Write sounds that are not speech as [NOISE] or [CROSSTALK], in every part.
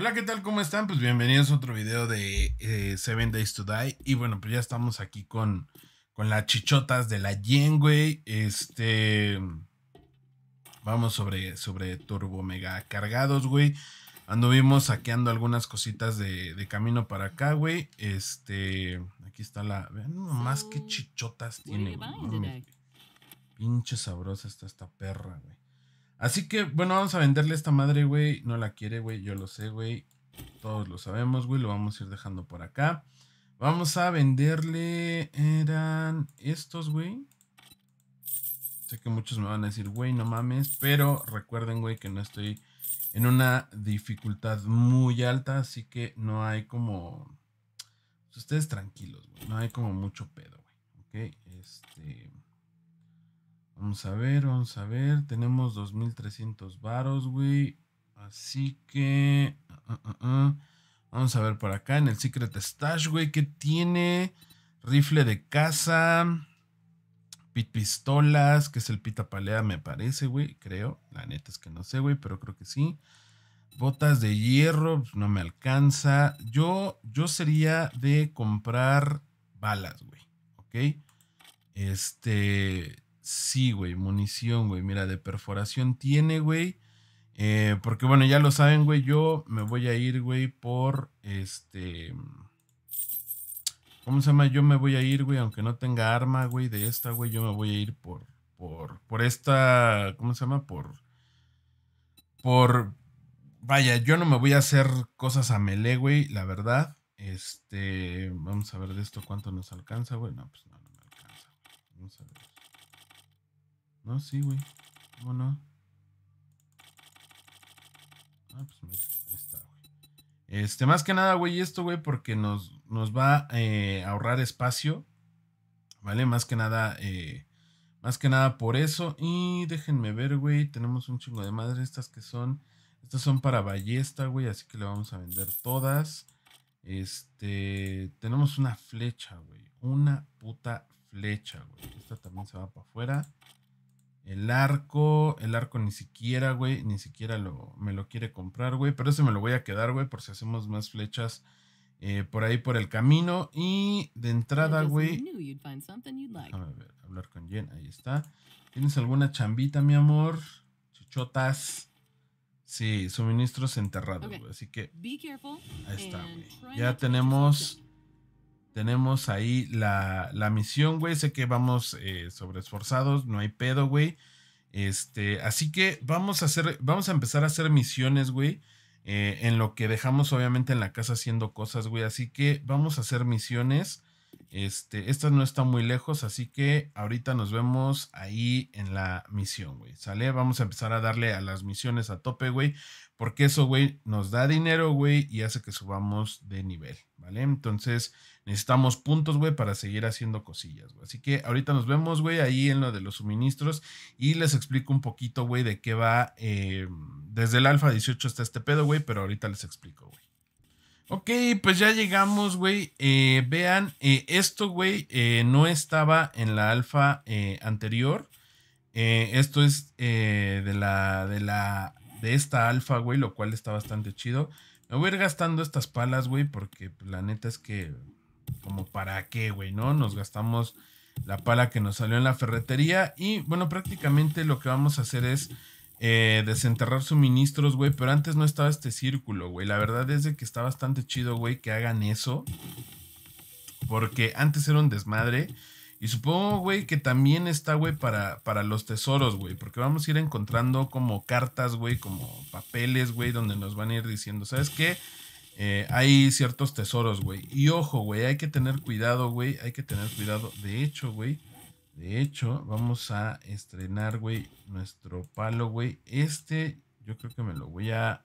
Hola, ¿qué tal? ¿Cómo están? Pues bienvenidos a otro video de eh, Seven Days to Die. Y bueno, pues ya estamos aquí con, con las chichotas de la Yen, güey. Este. Vamos sobre, sobre Turbo Mega cargados, güey. Anduvimos saqueando algunas cositas de, de camino para acá, güey. Este. Aquí está la. Más nomás qué chichotas tiene, güey. Pinche sabrosa está esta perra, güey. Así que, bueno, vamos a venderle esta madre, güey. No la quiere, güey. Yo lo sé, güey. Todos lo sabemos, güey. Lo vamos a ir dejando por acá. Vamos a venderle. Eran estos, güey. Sé que muchos me van a decir, güey, no mames. Pero recuerden, güey, que no estoy en una dificultad muy alta. Así que no hay como. Pues, ustedes tranquilos, güey. No hay como mucho pedo, güey. Ok. Este. Vamos a ver, vamos a ver. Tenemos 2300 varos, güey. Así que... Ah, ah, ah, vamos a ver por acá en el Secret Stash, güey. ¿Qué tiene? Rifle de caza. pistolas, que es el pita palea, me parece, güey. Creo. La neta es que no sé, güey, pero creo que sí. Botas de hierro, pues, no me alcanza. Yo, yo sería de comprar balas, güey. ¿Ok? Este Sí, güey, munición, güey. Mira, de perforación tiene, güey. Eh, porque bueno, ya lo saben, güey. Yo me voy a ir, güey, por este. ¿Cómo se llama? Yo me voy a ir, güey, aunque no tenga arma, güey, de esta, güey. Yo me voy a ir por. Por, por esta. ¿Cómo se llama? Por. Por. Vaya, yo no me voy a hacer cosas a melee, güey, la verdad. Este. Vamos a ver de esto cuánto nos alcanza, güey. No, pues no, no me alcanza. Vamos a ver. No, sí, güey. ¿Cómo no? Ah, pues mira, ahí está, güey. Este, más que nada, güey, esto, güey, porque nos, nos va eh, a ahorrar espacio. ¿Vale? Más que nada, eh, más que nada por eso. Y déjenme ver, güey. Tenemos un chingo de madre. Estas que son. Estas son para ballesta, güey. Así que le vamos a vender todas. Este. Tenemos una flecha, güey. Una puta flecha, güey. Esta también se va para afuera. El arco, el arco ni siquiera, güey, ni siquiera lo, me lo quiere comprar, güey. Pero ese me lo voy a quedar, güey, por si hacemos más flechas eh, por ahí, por el camino. Y de entrada, güey... A ver, hablar con Jen, ahí está. ¿Tienes alguna chambita, mi amor? Chuchotas. Sí, suministros enterrados, güey. Así que... Ahí está, güey. Ya tenemos tenemos ahí la, la misión, güey. Sé que vamos eh, sobresforzados. no hay pedo, güey. Este, así que vamos a hacer, vamos a empezar a hacer misiones, güey. Eh, en lo que dejamos, obviamente, en la casa haciendo cosas, güey. Así que vamos a hacer misiones. Este, esta no está muy lejos, así que ahorita nos vemos ahí en la misión, güey. ¿Sale? Vamos a empezar a darle a las misiones a tope, güey. Porque eso, güey, nos da dinero, güey, y hace que subamos de nivel, ¿vale? Entonces, Necesitamos puntos, güey, para seguir haciendo cosillas, güey. Así que ahorita nos vemos, güey, ahí en lo de los suministros y les explico un poquito, güey, de qué va. Eh, desde el alfa 18 hasta este pedo, güey, pero ahorita les explico, güey. Ok, pues ya llegamos, güey. Eh, vean, eh, esto, güey, no estaba en la alfa anterior. esto es de la, de la, de esta alfa, güey, lo cual está bastante chido. Me voy a ir gastando estas palas, güey, porque la neta es que como para qué, güey, ¿no? Nos gastamos la pala que nos salió en la ferretería y bueno, prácticamente lo que vamos a hacer es eh, desenterrar suministros, güey, pero antes no estaba este círculo, güey. La verdad es de que está bastante chido, güey, que hagan eso. Porque antes era un desmadre. Y supongo, güey, que también está, güey, para, para los tesoros, güey. Porque vamos a ir encontrando como cartas, güey, como papeles, güey, donde nos van a ir diciendo, ¿sabes qué? Eh, hay ciertos tesoros, güey. Y ojo, güey, hay que tener cuidado, güey. Hay que tener cuidado. De hecho, güey. De hecho, vamos a estrenar, güey, nuestro palo, güey. Este, yo creo que me lo voy a...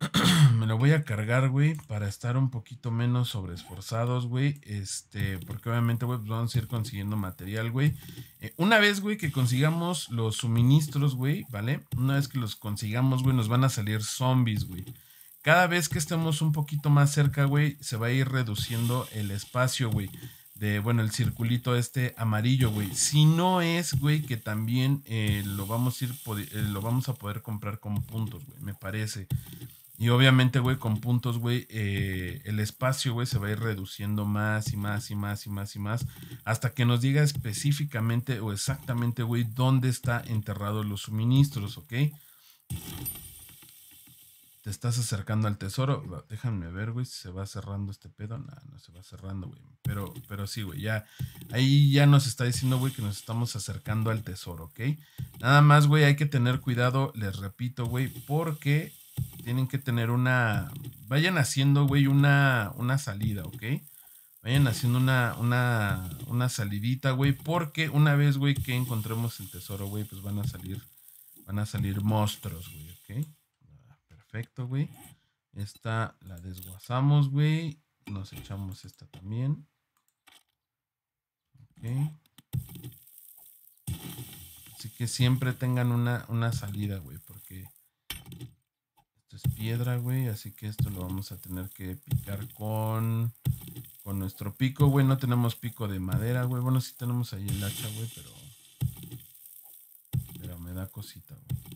[CLEARS THROAT] me lo voy a cargar, güey, para estar un poquito menos sobreesforzados, güey. Este, porque obviamente, güey, pues, vamos a ir consiguiendo material, güey. Eh, una vez, güey, que consigamos los suministros, güey, ¿vale? Una vez que los consigamos, güey, nos van a salir zombies, güey cada vez que estemos un poquito más cerca, güey, se va a ir reduciendo el espacio, güey. De, bueno, el circulito este amarillo, güey. Si no es, güey, que también eh, lo, vamos a ir eh, lo vamos a poder comprar con puntos, güey, me parece. Y obviamente, güey, con puntos, güey, eh, el espacio, güey, se va a ir reduciendo más y más y más y más y más. Hasta que nos diga específicamente o exactamente, güey, dónde está enterrado los suministros, ¿ok? Te estás acercando al tesoro. Déjame ver, güey, si se va cerrando este pedo. No, no se va cerrando, güey. Pero, pero sí, güey, ya. Ahí ya nos está diciendo, güey, que nos estamos acercando al tesoro, ¿ok? Nada más, güey, hay que tener cuidado, les repito, güey, porque tienen que tener una. Vayan haciendo, güey, una, una salida, ¿ok? Vayan haciendo una, una, una salidita, güey, porque una vez, güey, que encontremos el tesoro, güey, pues van a salir, van a salir monstruos, güey. Perfecto, güey. Esta la desguazamos, güey. Nos echamos esta también. Ok. Así que siempre tengan una, una salida, güey, porque esto es piedra, güey. Así que esto lo vamos a tener que picar con, con nuestro pico, güey. No tenemos pico de madera, güey. Bueno, sí tenemos ahí el hacha, güey, pero, pero me da cosita, güey.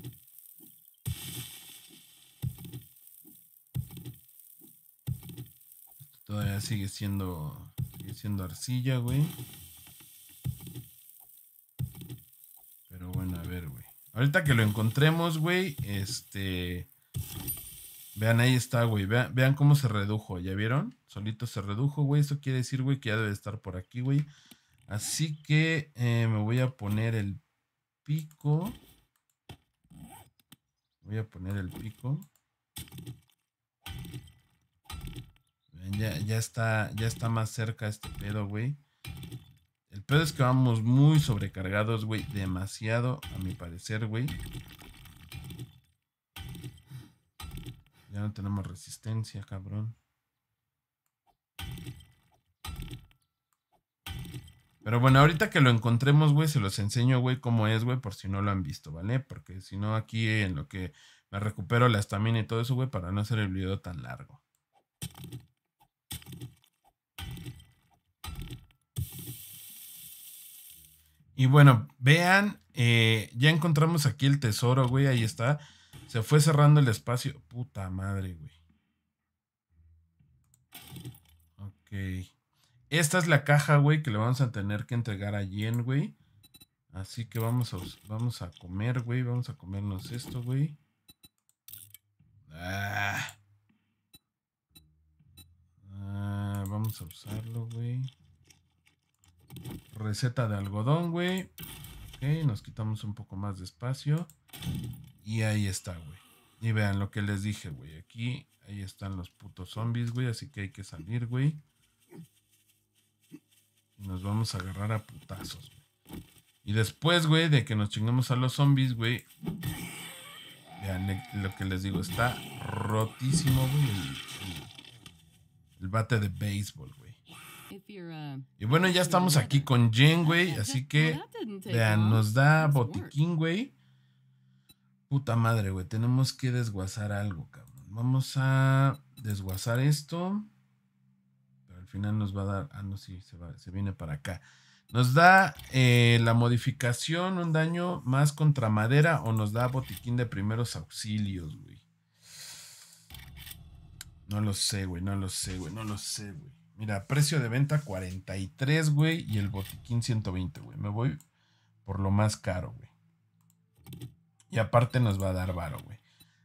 Todavía sigue siendo, sigue siendo arcilla, güey. Pero bueno, a ver, güey. Ahorita que lo encontremos, güey, este... Vean, ahí está, güey. Vean, cómo se redujo, ¿ya vieron? Solito se redujo, güey. Eso quiere decir, güey, que ya debe estar por aquí, güey. Así que eh, me voy a poner el pico. Voy a poner el pico. Ya, está, ya está más cerca este pedo, güey. El pedo es que vamos muy sobrecargados, güey. Demasiado, a mi parecer, güey. Ya no tenemos resistencia, cabrón. Pero bueno, ahorita que lo encontremos, güey, se los enseño, güey, cómo es, güey, por si no lo han visto, ¿vale? Porque si no, aquí en lo que me recupero la estamina y todo eso, güey, para no hacer el video tan largo. Y bueno, vean, eh, ya encontramos aquí el tesoro, güey, ahí está. Se fue cerrando el espacio. Puta madre, güey. Ok. Esta es la caja, güey, que le vamos a tener que entregar a Jen, güey. Así que vamos a, vamos a comer, güey. Vamos a comernos esto, güey. Ah. Ah, vamos a usarlo, güey. Receta de algodón, güey. Ok, nos quitamos un poco más de espacio. Y ahí está, güey. Y vean lo que les dije, güey. Aquí, ahí están los putos zombies, güey. Así que hay que salir, güey. nos vamos a agarrar a putazos, Y después, güey, de que nos chingamos a los zombies, güey. Vean eh, lo que les digo. Está rotísimo, güey. El, el bate de béisbol bueno, ya estamos aquí con Jen, güey. Así que, vean, nos da botiquín, güey. Puta madre, güey. Tenemos que desguazar algo, cabrón. Vamos a desguazar esto. al final nos va a dar. Ah, no, sí, se, viene para acá. Nos da eh, la modificación, un daño más contra madera o nos da botiquín de primeros auxilios, güey. No lo sé, güey. No lo sé, güey. No lo sé, güey. Mira, precio de venta 43, güey. Y el botiquín 120, güey. Me voy por lo más caro, güey. Y aparte nos va a dar varo, güey.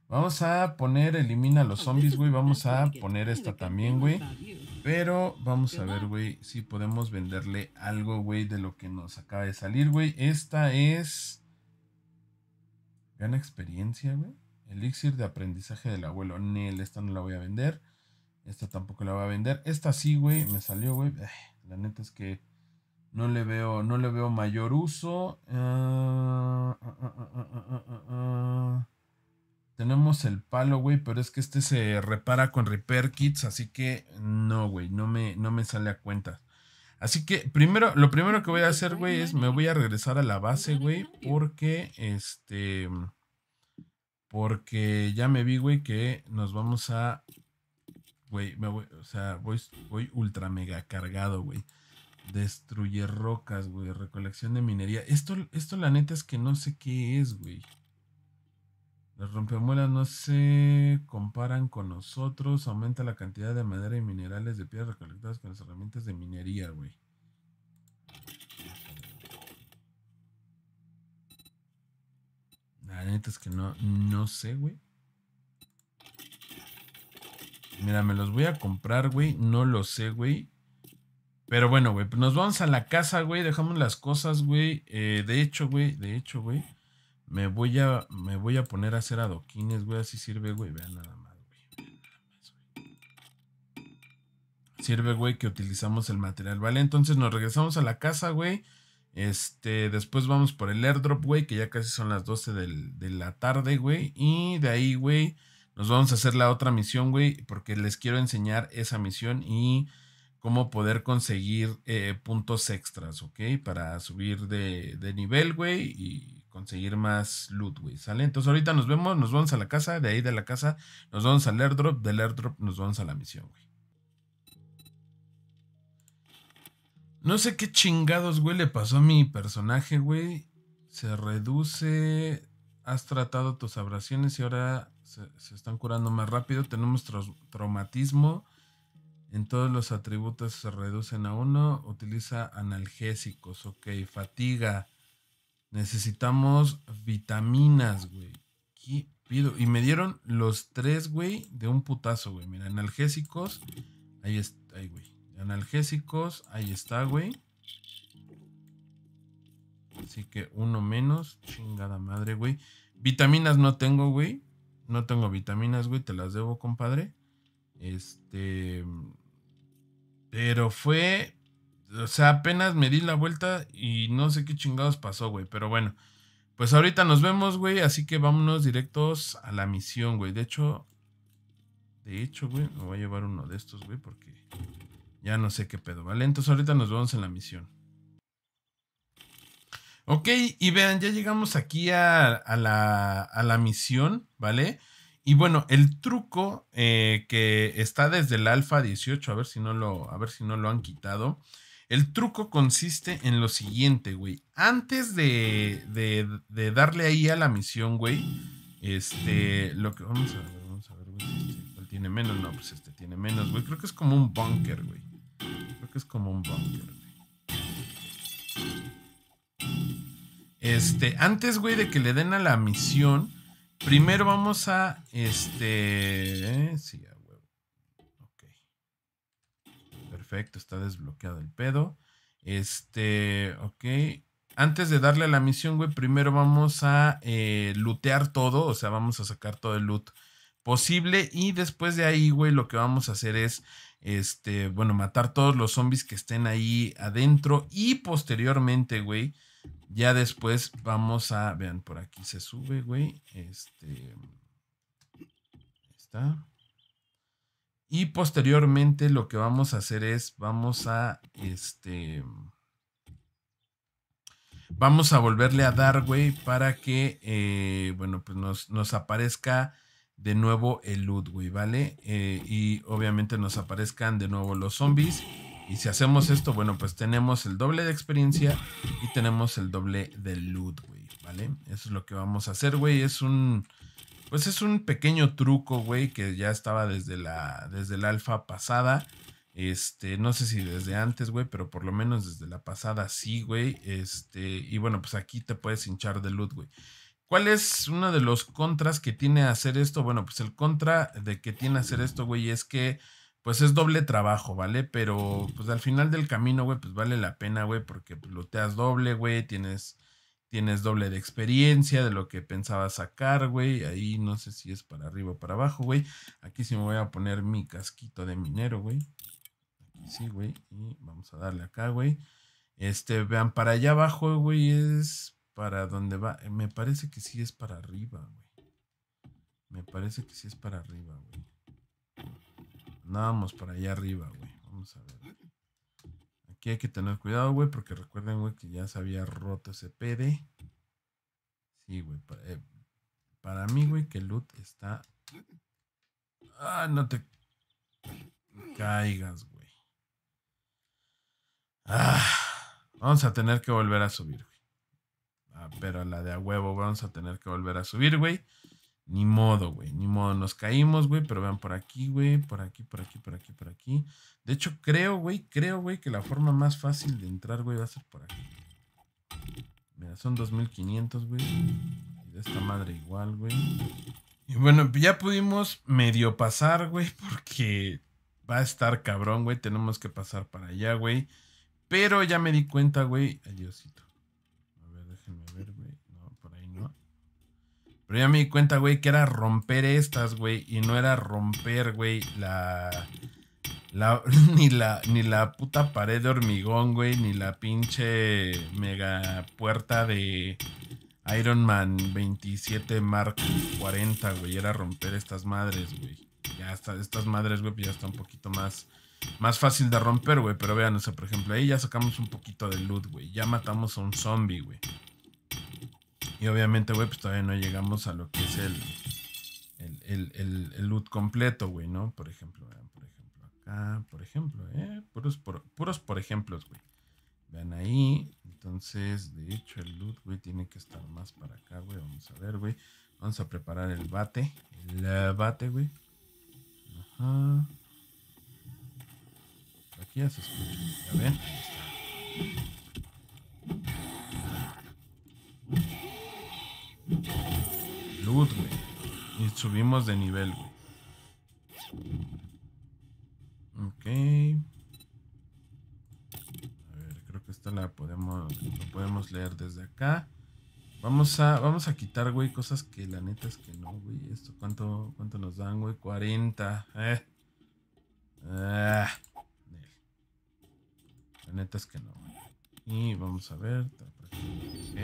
Vamos a poner, elimina los zombies, güey. Vamos a poner esta también, güey. Pero vamos a ver, güey, si podemos venderle algo, güey, de lo que nos acaba de salir, güey. Esta es... Gana experiencia, güey. Elixir de aprendizaje del abuelo. Neil, esta no la voy a vender. Esta tampoco la va a vender. Esta sí, güey, me salió, güey. La neta es que no le veo, no le veo mayor uso. Ah, ah, ah, Tenemos el palo, güey, pero es que este se repara con repair kits, así que no, güey, no me, no me sale a cuenta. Así que primero, lo primero que voy a hacer, güey, es me voy a regresar a la base, güey, porque este... Porque ya me vi, güey, que nos vamos a Güey, o sea, voy, ultra mega cargado, güey. Destruye rocas, güey. Recolección de minería. Esto, esto la neta es que no sé qué es, güey. Las rompemuelas no se comparan con nosotros. Aumenta la cantidad de madera y minerales de piedra recolectadas con las herramientas de minería, güey. La neta es que no, no sé, güey. Mira, me los voy a comprar, güey. No lo sé, güey. Pero bueno, güey, pues nos vamos a la casa, güey. Dejamos las cosas, güey. Eh, de hecho, güey, de hecho, güey. Me voy a, me voy a poner a hacer adoquines, güey. Así sirve, güey. Vean nada más, güey. Sirve, güey, que utilizamos el material, ¿vale? Entonces nos regresamos a la casa, güey. Este, después vamos por el airdrop, güey, que ya casi son las 12 de la tarde, güey. Y de ahí, güey, nos vamos a hacer la otra misión, güey, porque les quiero enseñar esa misión y cómo poder conseguir eh, puntos extras, ¿ok? Para subir de, nivel, güey, y conseguir más loot, güey, ¿sale? Entonces ahorita nos vemos, nos vamos a la casa, de ahí de la casa nos vamos al airdrop, del airdrop nos vamos a la misión, güey. No sé qué chingados, güey, le pasó a mi personaje, güey. Se reduce, has tratado tus abrasiones y ahora se, están curando más rápido. Tenemos traumatismo. En todos los atributos se reducen a uno. Utiliza analgésicos. Ok, fatiga. Necesitamos vitaminas, güey. pido? Y me dieron los tres, güey, de un putazo, güey. Mira, analgésicos. Ahí está, güey. Analgésicos. Ahí está, güey. Así que uno menos. Chingada madre, güey. Vitaminas no tengo, güey. No tengo vitaminas, güey, te las debo, compadre. Este. Pero fue. O sea, apenas me di la vuelta y no sé qué chingados pasó, güey. Pero bueno. Pues ahorita nos vemos, güey. Así que vámonos directos a la misión, güey. De hecho. De hecho, güey, me voy a llevar uno de estos, güey, porque ya no sé qué pedo, ¿vale? Entonces ahorita nos vemos en la misión. Ok, y vean, ya llegamos aquí a, la, misión, ¿vale? Y bueno, el truco eh, que está desde el alfa 18, a ver si no lo, han quitado. El truco consiste en lo siguiente, güey. Antes de, darle ahí a la misión, güey. Este, lo que. Vamos a ver, vamos a ver, güey. Este, tiene menos? No, pues este tiene menos, güey. Creo que es como un bunker, güey. Creo que es como un bunker, Este, antes, güey, de que le den a la misión, primero vamos a, este, eh, sí, a huevo. Ok. Perfecto, está desbloqueado el pedo. Este, ok. Antes de darle a la misión, güey, primero vamos a eh, lootear todo, o sea, vamos a sacar todo el loot posible y después de ahí, güey, lo que vamos a hacer es este, bueno, matar todos los zombies que estén ahí adentro y posteriormente, güey, ya después vamos a. Vean, por aquí se sube, güey. Este. Está. Y posteriormente lo que vamos a hacer es. Vamos a. Este. Vamos a volverle a dar, güey, para que, eh, bueno, pues nos, aparezca de nuevo el loot, güey, ¿vale? Eh, y obviamente nos aparezcan de nuevo los zombies. Y si hacemos esto, bueno, pues tenemos el doble de experiencia y tenemos el doble de loot, güey, ¿vale? Eso es lo que vamos a hacer, güey. Es un... Pues es un pequeño truco, güey, que ya estaba desde la, desde la alfa pasada. Este, no sé si desde antes, güey, pero por lo menos desde la pasada sí, güey. Este, y bueno, pues aquí te puedes hinchar de loot, güey. ¿Cuál es uno de los contras que tiene hacer esto? Bueno, pues el contra de que tiene hacer esto, güey, es que pues es doble trabajo, ¿vale? Pero pues al final del camino, güey, pues vale la pena, güey, porque pues, looteas doble, güey, tienes, tienes doble de experiencia de lo que pensaba sacar, güey. Ahí no sé si es para arriba o para abajo, güey. Aquí sí me voy a poner mi casquito de minero, güey. sí, güey. Y vamos a darle acá, güey. Este, vean, para allá abajo, güey, es para donde va. Eh, me parece que sí es para arriba, güey. Me parece que sí es para arriba, güey. Andábamos para allá arriba, güey. Vamos a ver. Aquí hay que tener cuidado, güey, porque recuerden, güey, que ya se había roto ese PD. Sí, güey. Eh, para, mí, güey, que el loot está... Ah, no te caigas, güey. Ah, vamos a tener que volver a subir, güey. Ah, pero la de a huevo vamos a tener que volver a subir, güey. Ni modo, güey, ni modo, nos caímos, güey, pero vean por aquí, güey, por aquí, por aquí, por aquí, por aquí. De hecho, creo, güey, creo, güey, que la forma más fácil de entrar, güey, va a ser por aquí. Mira, son 2500, güey. de esta madre igual, güey. Y bueno, ya pudimos medio pasar, güey, [LAUGHS] porque va a estar cabrón, güey. Tenemos que pasar para allá, güey. Pero ya me di cuenta, güey. Adiósito. Pero ya me di cuenta, güey, que era romper estas, güey. Y no era romper, güey, la. La, [LAUGHS] ni, la, ni la puta pared de hormigón, güey, ni la pinche mega puerta de Iron Man 27 Mark 40, güey. Era romper estas madres, güey. Ya está, estas madres, güey, pues ya está un poquito más, más fácil de romper, güey. Pero vean, o sea, por ejemplo, ahí ya sacamos un poquito de loot, güey. Ya matamos a un zombie, güey. Y obviamente, güey, pues todavía no llegamos a lo que es el, el, el, el, loot completo, güey, ¿no? Por ejemplo, vean, por ejemplo, acá, por ejemplo, ¿eh? Puros por, puros por ejemplos, güey. Vean ahí. Entonces, de hecho, el loot, güey, tiene que estar más para acá, güey. Vamos a ver, güey. Vamos a preparar el bate. El eh, bate, güey. Ajá. Aquí ya se escucha. Ya ven. Ahí está. Luz, Y subimos de nivel, güey. Ok. A ver, creo que esta la podemos, podemos leer desde acá. Vamos a, vamos a quitar, güey, cosas que la neta es que no, güey. Esto, ¿cuánto, cuánto nos dan, güey? 40. Eh. Ah, la neta es que no, güey. Y vamos a ver. Ok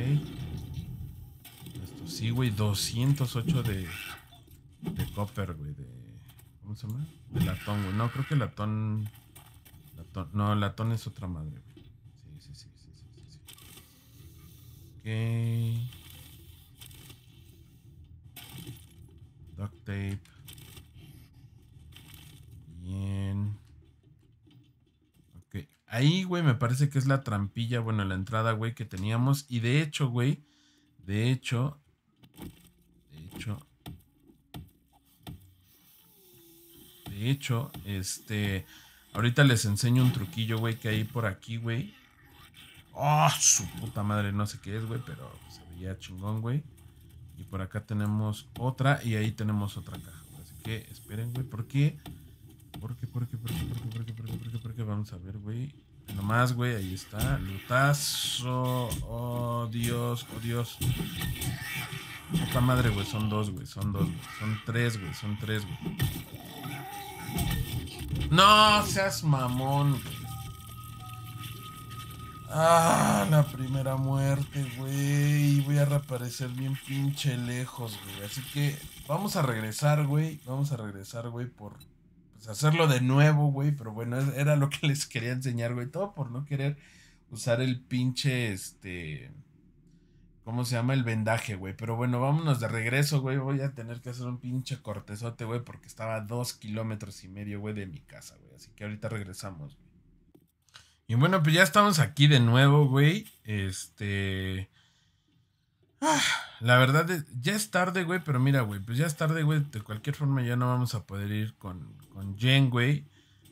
esto. Sí, güey, 208 de, de copper, güey. De, ¿Cómo se llama? De latón, güey. No, creo que latón. latón no, latón es otra madre, güey. Sí, sí, sí, sí, sí. sí, sí. Ok. Duct tape. Bien. Ok. Ahí, güey, me parece que es la trampilla, bueno, la entrada, güey, que teníamos. Y de hecho, güey de hecho, de hecho, de hecho, este, ahorita les enseño un truquillo, güey, que hay por aquí, güey. Oh, su puta madre, no sé qué es, güey, pero se veía chingón, güey. Y por acá tenemos otra y ahí tenemos otra caja. Así que esperen, güey, ¿por ¿Por qué? ¿Por qué? ¿Por qué? ¿Por qué? ¿Por qué? ¿Por qué? ¿Por qué? ¿Por qué? Vamos a ver, güey. Nomás, güey, ahí está. Lutazo. Oh, Dios, oh, Dios. Puta madre, güey. Son dos, güey. Son dos, güey. Son tres, güey. Son tres, güey. No seas mamón, güey. Ah, la primera muerte, güey. Voy a reaparecer bien pinche lejos, güey. Así que vamos a regresar, güey. Vamos a regresar, güey, por pues, hacerlo de nuevo, güey, pero bueno, e-, era lo que [LAUGHS] les quería enseñar, güey, todo por no querer usar el pinche, este, ¿cómo se llama? El vendaje, güey, pero bueno, vámonos de regreso, güey, voy a tener que hacer un pinche cortezote, güey, porque estaba a dos kilómetros y medio, güey, de mi casa, güey, así que ahorita regresamos, Y bueno, pues ya estamos aquí de nuevo, güey, este... Ah, la verdad, ya es tarde, güey, pero mira, güey, pues ya es tarde, güey. De cualquier forma ya no vamos a poder ir con, con Jen, güey.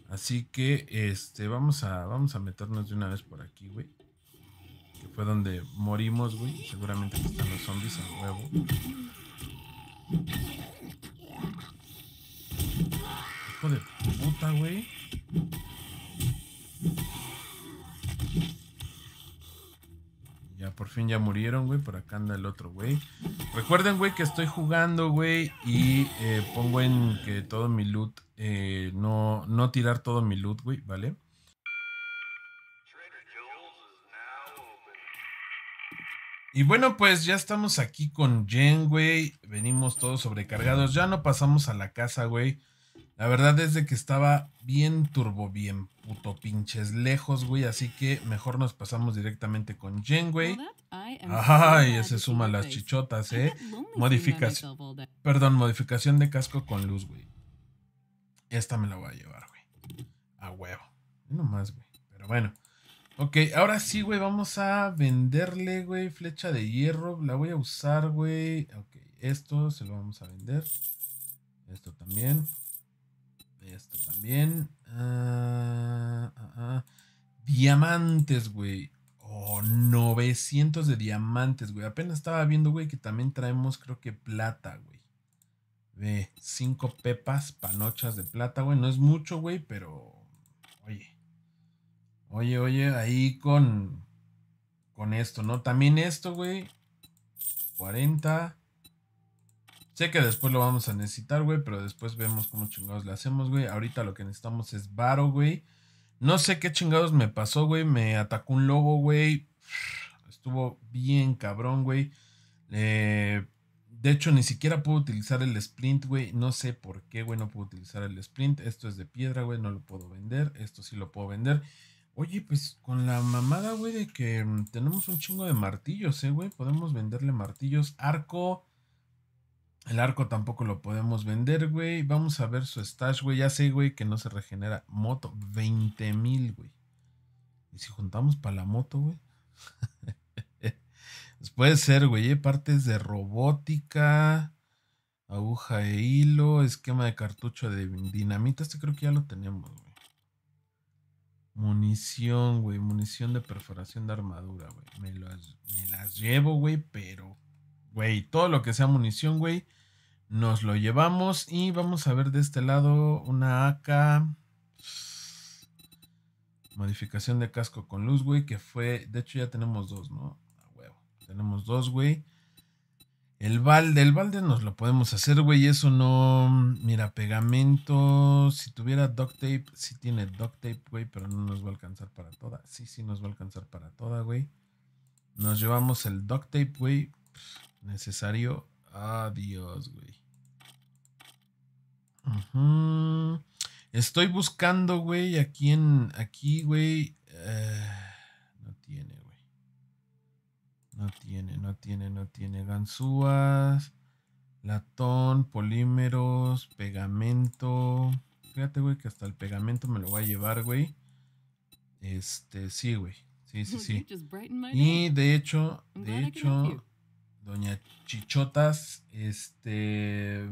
Así que, este, vamos a, vamos a meternos de una vez por aquí, güey. Que fue donde morimos, güey. Seguramente están los zombies a huevo. Hijo de puta, güey. por fin ya murieron, güey. Por acá anda el otro, güey. Recuerden, güey, que estoy jugando, güey. Y eh, pongo en que todo mi loot. Eh, no, no tirar todo mi loot, güey, ¿vale? Y bueno, pues ya estamos aquí con Jen, güey. Venimos todos sobrecargados. Ya no pasamos a la casa, güey. La verdad es de que estaba bien turbo, bien puto pinches lejos, güey. Así que mejor nos pasamos directamente con Jen, güey. Ay, se suma las chichotas, eh. Modificación. Perdón, modificación de casco con luz, güey. Esta me la voy a llevar, güey. A huevo. No más, güey. Pero bueno. Ok, ahora sí, güey. Vamos a venderle, güey. Flecha de hierro. La voy a usar, güey. Ok, esto se lo vamos a vender. Esto también. Esto también. Ah, ah, ah. Diamantes, güey. Oh, 900 de diamantes, güey. Apenas estaba viendo, güey, que también traemos, creo que plata, güey. Ve, 5 pepas panochas de plata, güey. No es mucho, güey, pero. Oye. Oye, oye, ahí con. Con esto, ¿no? También esto, güey. 40. Sé que después lo vamos a necesitar, güey, pero después vemos cómo chingados le hacemos, güey. Ahorita lo que necesitamos es varo, güey. No sé qué chingados me pasó, güey. Me atacó un lobo, güey. Estuvo bien cabrón, güey. Eh, de hecho, ni siquiera puedo utilizar el sprint, güey. No sé por qué, güey, no puedo utilizar el sprint. Esto es de piedra, güey, no lo puedo vender. Esto sí lo puedo vender. Oye, pues con la mamada, güey, de que mm, tenemos un chingo de martillos, eh, güey. Podemos venderle martillos. Arco. El arco tampoco lo podemos vender, güey. Vamos a ver su stash, güey. Ya sé, güey, que no se regenera. Moto, 20.000, mil, güey. Y si juntamos para la moto, güey. [LAUGHS] Pues puede ser, güey. ¿eh? Partes de robótica, aguja de hilo, esquema de cartucho de dinamita. Este creo que ya lo tenemos, güey. Munición, güey. Munición de perforación de armadura, güey. me las llevo, güey, pero güey. Todo lo que sea munición, güey. Nos lo llevamos y vamos a ver de este lado una AK. Modificación de casco con luz, güey, que fue... De hecho ya tenemos dos, ¿no? A huevo. Tenemos dos, güey. El balde, el balde nos lo podemos hacer, güey. Eso no. Mira, pegamento. Si tuviera duct tape, sí tiene duct tape, güey, pero no nos va a alcanzar para toda. Sí, sí nos va a alcanzar para toda, güey. Nos llevamos el duct tape, güey. Necesario. Adiós, güey. Estoy buscando, güey, aquí en. Aquí, güey. Eh, no tiene, güey. No tiene, no tiene, no tiene. Ganzúas, latón, polímeros, pegamento. Fíjate, güey, que hasta el pegamento me lo voy a llevar, güey. Este, sí, güey. Sí, sí, sí. Y de hecho, de hecho. Doña Chichotas, este.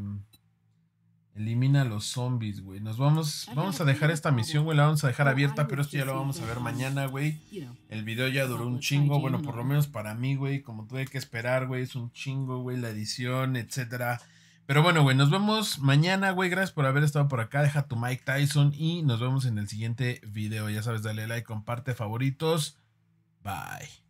Elimina a los zombies, güey. Nos vamos, vamos a dejar esta misión, güey. La vamos a dejar abierta, pero esto ya lo vamos a ver mañana, güey. El video ya duró un chingo. Bueno, por lo menos para mí, güey. Como tuve que esperar, güey. Es un chingo, güey. La edición, etcétera. Pero bueno, güey, nos vemos mañana, güey. Gracias por haber estado por acá. Deja tu Mike Tyson y nos vemos en el siguiente video. Ya sabes, dale like, comparte, favoritos. Bye.